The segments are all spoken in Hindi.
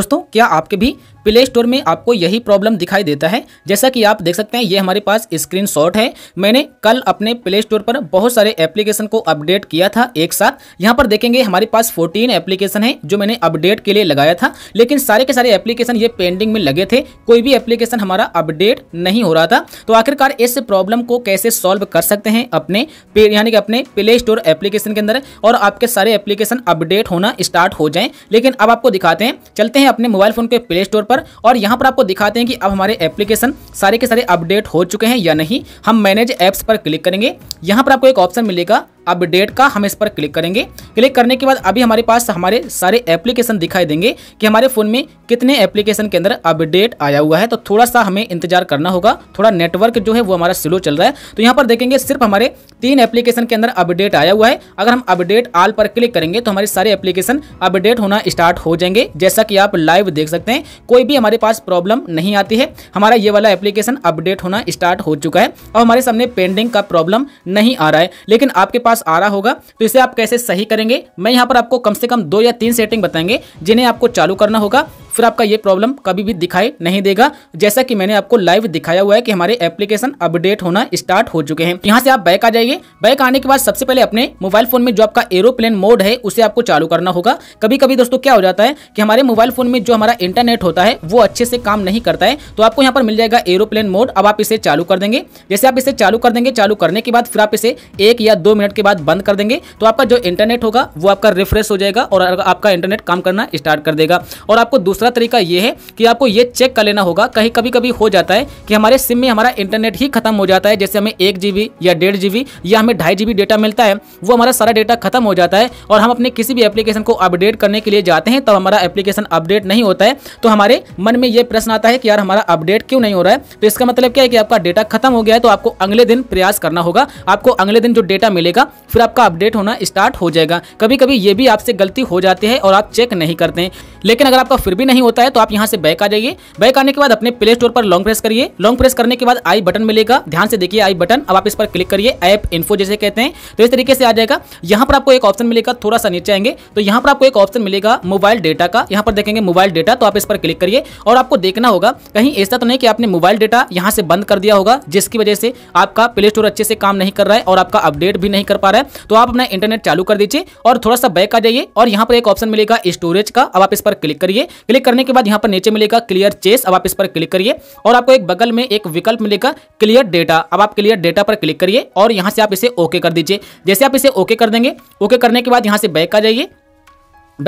दोस्तों क्या आपके भी प्ले स्टोर में आपको यही प्रॉब्लम दिखाई देता है जैसा कि आप देख सकते हैं ये हमारे पास स्क्रीन शॉट है मैंने कल अपने प्ले स्टोर पर बहुत सारे एप्लीकेशन को अपडेट किया था एक साथ यहाँ पर देखेंगे हमारे पास 14 एप्लीकेशन है जो मैंने अपडेट के लिए लगाया था लेकिन सारे के सारे एप्लीकेशन ये पेंडिंग में लगे थे कोई भी एप्लीकेशन हमारा अपडेट नहीं हो रहा था तो आखिरकार इस प्रॉब्लम को कैसे सॉल्व कर सकते हैं अपने यानी कि अपने प्ले स्टोर एप्लीकेशन के अंदर और आपके सारे एप्लीकेशन अपडेट होना स्टार्ट हो जाए लेकिन अब आपको दिखाते हैं चलते हैं अपने मोबाइल फोन के प्ले स्टोर पर और यहाँ पर आपको दिखाते हैं कि अब हमारे एप्लीकेशन सारे के सारे अपडेट हो चुके हैं या नहीं हम मैनेज ऐप्स पर क्लिक करेंगे यहाँ पर आपको एक ऑप्शन मिलेगा अपडेट का हम इस पर क्लिक करेंगे क्लिक करने के बाद अभी हमारे पास हमारे सारे एप्लीकेशन दिखाई देंगे कि हमारे फ़ोन में कितने एप्लीकेशन के अंदर अपडेट आया हुआ है तो थोड़ा सा हमें इंतजार करना होगा थोड़ा नेटवर्क जो है वो हमारा स्लो चल रहा है तो यहाँ पर देखेंगे सिर्फ हमारे तीन एप्लीकेशन के अंदर अपडेट आया हुआ है अगर हम अपडेट आल पर क्लिक करेंगे तो हमारे सारे एप्लीकेशन अपडेट होना स्टार्ट हो जाएंगे जैसा कि आप लाइव देख सकते हैं कोई भी हमारे पास प्रॉब्लम नहीं आती है हमारा ये वाला एप्लीकेशन अपडेट होना स्टार्ट हो चुका है और हमारे सामने पेंडिंग का प्रॉब्लम नहीं आ रहा है लेकिन आपके पास पास आ रहा होगा तो इसे आप कैसे सही करेंगे मैं यहाँ पर आपको कम से कम दो या तीन सेटिंग बताएंगे जिन्हें आपको चालू करना होगा फिर आपका ये प्रॉब्लम कभी भी दिखाई नहीं देगा जैसा कि मैंने आपको लाइव दिखाया हुआ है कि हमारे एप्लीकेशन अपडेट होना स्टार्ट हो चुके हैं यहाँ से आप बैक आ जाइए बैक आने के बाद सबसे पहले अपने मोबाइल फोन में जो आपका एरोप्लेन मोड है उसे आपको चालू करना होगा कभी कभी दोस्तों क्या हो जाता है कि हमारे मोबाइल फोन में जो हमारा इंटरनेट होता है वो अच्छे से काम नहीं करता है तो आपको यहाँ पर मिल जाएगा एरोप्लेन मोड अब आप इसे चालू कर देंगे जैसे आप इसे चालू कर देंगे चालू करने के बाद फिर आप इसे एक या दो मिनट के बाद बंद कर देंगे तो आपका जो इंटरनेट होगा वो आपका रिफ्रेश हो जाएगा और आपका इंटरनेट काम करना स्टार्ट कर देगा और आपको दूसरा दूसरा तरीका यह है कि आपको यह चेक कर लेना होगा कहीं कभी कभी हो जाता है कि हमारे सिम में हमारा इंटरनेट ही खत्म हो जाता है जैसे हमें एक जीबी या डेढ़ जीबी या हमें ढाई जीबी डेटा मिलता है वो हमारा सारा डेटा खत्म हो जाता है और हम अपने किसी भी एप्लीकेशन को अपडेट करने के लिए जाते हैं तब तो हमारा एप्लीकेशन अपडेट नहीं होता है तो हमारे मन में यह प्रश्न आता है कि यार हमारा अपडेट क्यों नहीं हो रहा है तो इसका मतलब क्या है कि आपका डेटा खत्म हो गया है तो आपको अगले दिन प्रयास करना होगा आपको अगले दिन जो डेटा मिलेगा फिर आपका अपडेट होना स्टार्ट हो जाएगा कभी कभी ये भी आपसे गलती हो जाती है और आप चेक नहीं करते लेकिन अगर आपका फिर भी नहीं होता है तो आप यहाँ से बैक आ जाइए बैक आने के बाद अपने प्ले स्टोर पर लॉन्ग प्रेस करिए लॉन्ग प्रेस करने के बाद आई बटन मिलेगा ध्यान से देखिए आई बटन अब आप इस पर क्लिक करिए ऐप इन्फो जैसे कहते हैं तो इस तरीके से आ जाएगा यहाँ पर आपको एक ऑप्शन मिलेगा थोड़ा सा नीचे आएंगे तो यहाँ पर आपको एक ऑप्शन मिलेगा मोबाइल डेटा का यहाँ पर देखेंगे मोबाइल डेटा तो आप इस पर क्लिक करिए और आपको देखना होगा कहीं ऐसा तो नहीं कि आपने मोबाइल डेटा यहाँ से बंद कर दिया होगा जिसकी वजह से आपका प्ले स्टोर अच्छे से काम नहीं कर रहा है और आपका अपडेट भी नहीं कर पा रहा है तो आप अपना इंटरनेट चालू कर दीजिए और थोड़ा सा बैक आ जाइए और यहाँ पर एक ऑप्शन मिलेगा स्टोरेज का अब आप इस पर क्लिक करिए क्लिक क्लिक करने के बाद यहाँ पर नीचे मिलेगा क्लियर चेस अब आप इस पर क्लिक करिए और आपको एक बगल में एक विकल्प मिलेगा क्लियर डेटा अब आप क्लियर डेटा पर क्लिक करिए और यहाँ से आप इसे ओके कर दीजिए जैसे आप इसे ओके कर देंगे ओके करने के बाद यहाँ से बैक आ जाइए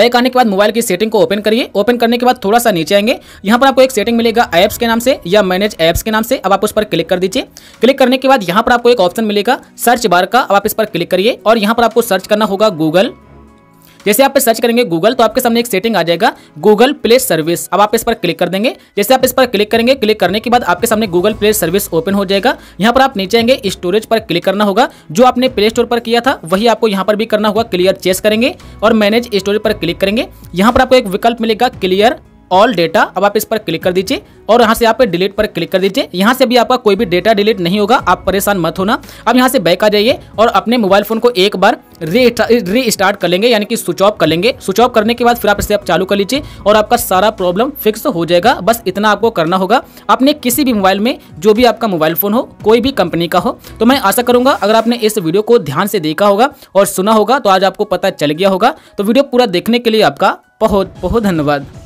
बैक आने के बाद मोबाइल की सेटिंग को ओपन करिए ओपन करने के बाद थोड़ा सा नीचे आएंगे यहाँ पर आपको एक सेटिंग मिलेगा ऐप्स के नाम से या मैनेज ऐप्स के नाम से अब आप उस पर क्लिक कर दीजिए क्लिक करने के बाद यहाँ पर आपको एक ऑप्शन मिलेगा सर्च बार का अब आप इस पर क्लिक करिए और यहाँ पर आपको सर्च करना होगा गूगल जैसे आप सर्च करेंगे गूगल तो आपके सामने एक सेटिंग आ जाएगा गूगल प्ले सर्विस अब आप इस पर क्लिक कर देंगे जैसे आप इस पर क्लिक करेंगे क्लिक करने के बाद आपके सामने गूगल प्ले सर्विस ओपन हो जाएगा यहाँ पर आप नीचे आएंगे स्टोरेज पर क्लिक करना होगा जो आपने प्ले स्टोर पर किया था वही आपको यहाँ पर भी करना होगा क्लियर चेस करेंगे और मैनेज स्टोरेज पर क्लिक करेंगे यहाँ पर आपको एक विकल्प मिलेगा क्लियर ऑल डेटा अब आप इस पर क्लिक कर दीजिए और यहाँ से आप डिलीट पर क्लिक कर दीजिए यहाँ से भी आपका कोई भी डेटा डिलीट नहीं होगा आप परेशान मत होना अब यहाँ से बैक आ जाइए और अपने मोबाइल फोन को एक बार री स्टार्ट कर लेंगे यानी कि स्विच ऑफ कर लेंगे स्विच ऑफ करने के बाद फिर आप इसे आप चालू कर लीजिए और आपका सारा प्रॉब्लम फिक्स हो जाएगा बस इतना आपको करना होगा आपने किसी भी मोबाइल में जो भी आपका मोबाइल फोन हो कोई भी कंपनी का हो तो मैं आशा करूंगा अगर आपने इस वीडियो को ध्यान से देखा होगा और सुना होगा तो आज आपको पता चल गया होगा तो वीडियो पूरा देखने के लिए आपका बहुत बहुत धन्यवाद